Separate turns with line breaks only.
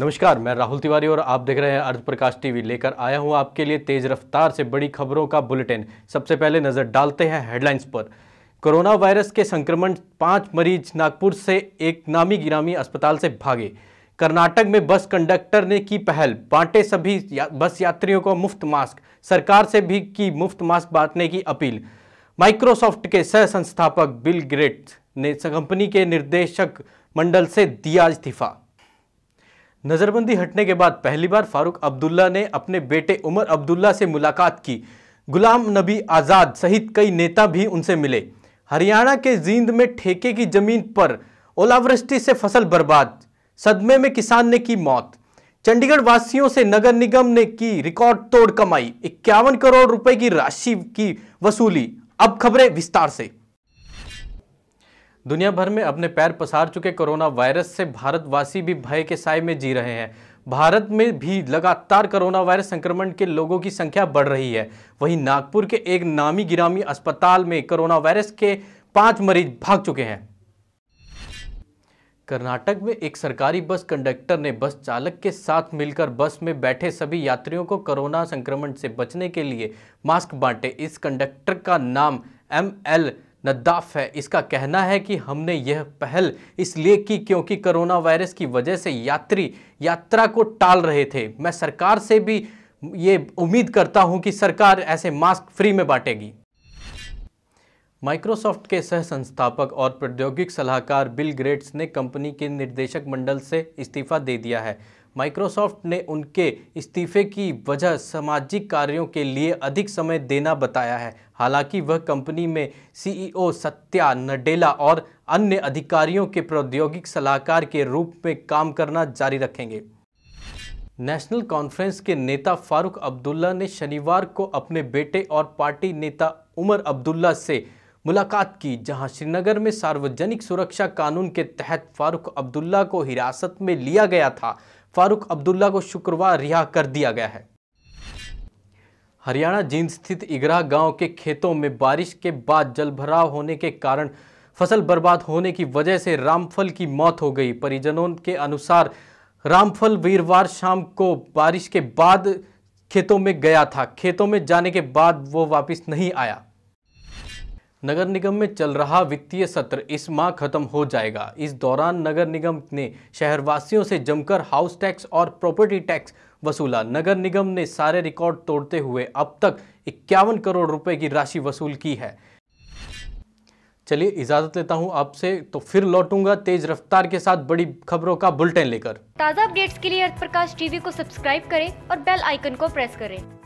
नमस्कार मैं राहुल तिवारी और आप देख रहे हैं अर्ध प्रकाश टीवी लेकर आया हूं आपके लिए तेज रफ्तार से बड़ी खबरों का बुलेटिन सबसे पहले नजर डालते हैं हेडलाइंस पर कोरोना वायरस के संक्रमण पांच मरीज नागपुर से एक नामी गिरामी अस्पताल से भागे कर्नाटक में बस कंडक्टर ने की पहल बांटे सभी या, बस यात्रियों को मुफ्त मास्क सरकार से भी की मुफ्त मास्क बांटने की अपील माइक्रोसॉफ्ट के सह संस्थापक बिल ग्रेट ने कंपनी के निर्देशक मंडल से दिया इस्तीफा नज़रबंदी हटने के बाद पहली बार फारूक अब्दुल्ला ने अपने बेटे उमर अब्दुल्ला से मुलाकात की गुलाम नबी आज़ाद सहित कई नेता भी उनसे मिले हरियाणा के जींद में ठेके की जमीन पर ओलावृष्टि से फसल बर्बाद सदमे में किसान ने की मौत चंडीगढ़ वासियों से नगर निगम ने की रिकॉर्ड तोड़ कमाई इक्यावन करोड़ रुपए की राशि की वसूली अब खबरें विस्तार से दुनिया भर में अपने पैर पसार चुके कोरोना वायरस से भारतवासी भी भय के साय में जी रहे हैं भारत में भी लगातार कोरोना वायरस संक्रमण के लोगों की संख्या बढ़ रही है वहीं नागपुर के एक नामी गिरामी अस्पताल में कोरोना वायरस के पांच मरीज भाग चुके हैं कर्नाटक में एक सरकारी बस कंडक्टर ने बस चालक के साथ मिलकर बस में बैठे सभी यात्रियों को कोरोना संक्रमण से बचने के लिए मास्क बांटे इस कंडक्टर का नाम एम एल नद्दाफ है इसका कहना है कि हमने यह पहल इसलिए की क्योंकि कोरोना वायरस की वजह से यात्री यात्रा को टाल रहे थे मैं सरकार से भी ये उम्मीद करता हूं कि सरकार ऐसे मास्क फ्री में बांटेगी माइक्रोसॉफ्ट के सह संस्थापक और प्रौद्योगिक सलाहकार बिल ग्रेट्स ने कंपनी के निर्देशक मंडल से इस्तीफा दे दिया है माइक्रोसॉफ्ट ने उनके इस्तीफे की वजह सामाजिक कार्यों के लिए अधिक समय देना बताया है हालांकि वह कंपनी में सीईओ सत्या नडेला और अन्य अधिकारियों के प्रौद्योगिक सलाहकार के रूप में काम करना जारी रखेंगे नेशनल कॉन्फ्रेंस के नेता फारूक अब्दुल्ला ने शनिवार को अपने बेटे और पार्टी नेता उमर अब्दुल्ला से मुलाकात की जहां श्रीनगर में सार्वजनिक सुरक्षा कानून के तहत फारूक अब्दुल्ला को हिरासत में लिया गया था फारूक अब्दुल्ला को शुक्रवार रिहा कर दिया गया है हरियाणा जींद स्थित इगरा गांव के खेतों में बारिश के बाद जलभराव होने के कारण फसल बर्बाद होने की वजह से रामफल की मौत हो गई परिजनों के अनुसार रामफल वीरवार शाम को बारिश के बाद खेतों में गया था खेतों में जाने के बाद वो वापस नहीं आया नगर निगम में चल रहा वित्तीय सत्र इस माह खत्म हो जाएगा इस दौरान नगर निगम ने शहरवासियों से जमकर हाउस टैक्स और प्रॉपर्टी टैक्स वसूला नगर निगम ने सारे रिकॉर्ड तोड़ते हुए अब तक इक्यावन करोड़ रुपए की राशि वसूल की है चलिए इजाजत लेता हूं आपसे तो फिर लौटूंगा तेज रफ्तार के साथ बड़ी खबरों का बुलेटिन लेकर ताज़ा अपडेट्स के लिए अर्थ प्रकाश टीवी को सब्सक्राइब करें और बेल आइकन को प्रेस करें